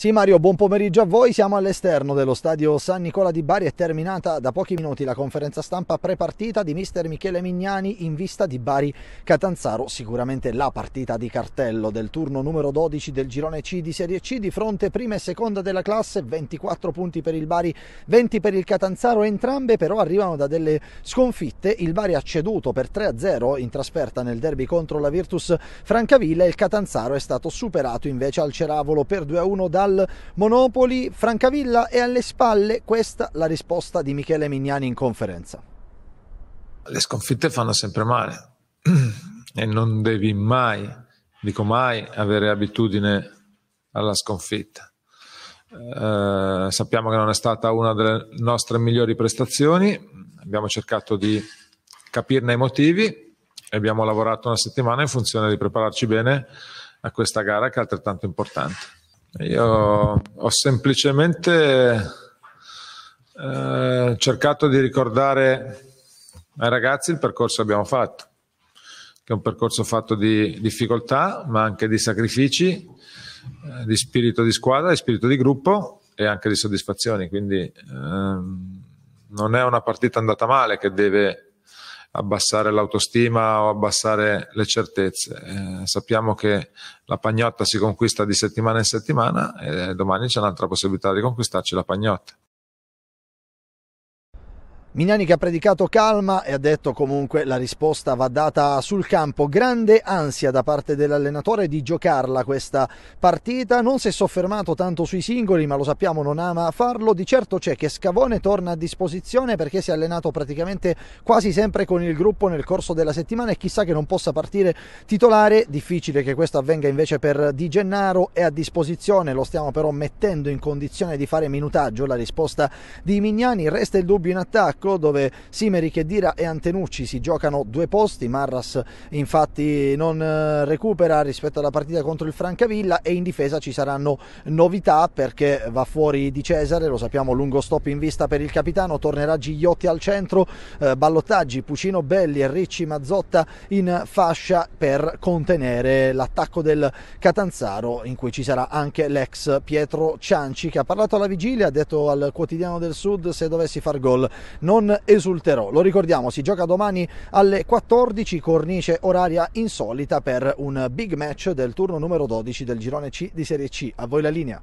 Sì Mario, buon pomeriggio a voi, siamo all'esterno dello stadio San Nicola di Bari, è terminata da pochi minuti la conferenza stampa prepartita di mister Michele Mignani in vista di Bari Catanzaro, sicuramente la partita di cartello del turno numero 12 del girone C di Serie C di fronte prima e seconda della classe, 24 punti per il Bari, 20 per il Catanzaro, entrambe però arrivano da delle sconfitte, il Bari ha ceduto per 3-0 in trasferta nel derby contro la Virtus Francavilla e il Catanzaro è stato superato invece al Ceravolo per 2-1 dal al Monopoli, Francavilla è alle spalle, questa la risposta di Michele Mignani in conferenza. Le sconfitte fanno sempre male e non devi mai, dico mai, avere abitudine alla sconfitta. Eh, sappiamo che non è stata una delle nostre migliori prestazioni, abbiamo cercato di capirne i motivi e abbiamo lavorato una settimana in funzione di prepararci bene a questa gara che è altrettanto importante. Io ho semplicemente eh, cercato di ricordare ai ragazzi il percorso che abbiamo fatto, che è un percorso fatto di difficoltà, ma anche di sacrifici, eh, di spirito di squadra, di spirito di gruppo e anche di soddisfazioni. Quindi ehm, non è una partita andata male che deve abbassare l'autostima o abbassare le certezze. Eh, sappiamo che la pagnotta si conquista di settimana in settimana e eh, domani c'è un'altra possibilità di conquistarci la pagnotta. Minani che ha predicato calma e ha detto comunque la risposta va data sul campo. Grande ansia da parte dell'allenatore di giocarla questa partita. Non si è soffermato tanto sui singoli, ma lo sappiamo non ama farlo. Di certo c'è che Scavone torna a disposizione perché si è allenato praticamente quasi sempre con il gruppo nel corso della settimana e chissà che non possa partire titolare. Difficile che questo avvenga invece per Di Gennaro. È a disposizione, lo stiamo però mettendo in condizione di fare minutaggio. La risposta di Mignani resta il dubbio in attacco attacco dove Simeri, Chedira e Antenucci si giocano due posti, Marras infatti non eh, recupera rispetto alla partita contro il Francavilla e in difesa ci saranno novità perché va fuori di Cesare, lo sappiamo, lungo stop in vista per il capitano, tornerà Gigliotti al centro, eh, Ballottaggi, Pucino Belli e Ricci Mazzotta in fascia per contenere l'attacco del Catanzaro in cui ci sarà anche l'ex Pietro Cianci che ha parlato alla vigilia, ha detto al quotidiano del Sud se dovessi far gol non non esulterò. Lo ricordiamo, si gioca domani alle 14, cornice oraria insolita per un big match del turno numero 12 del girone C di Serie C. A voi la linea.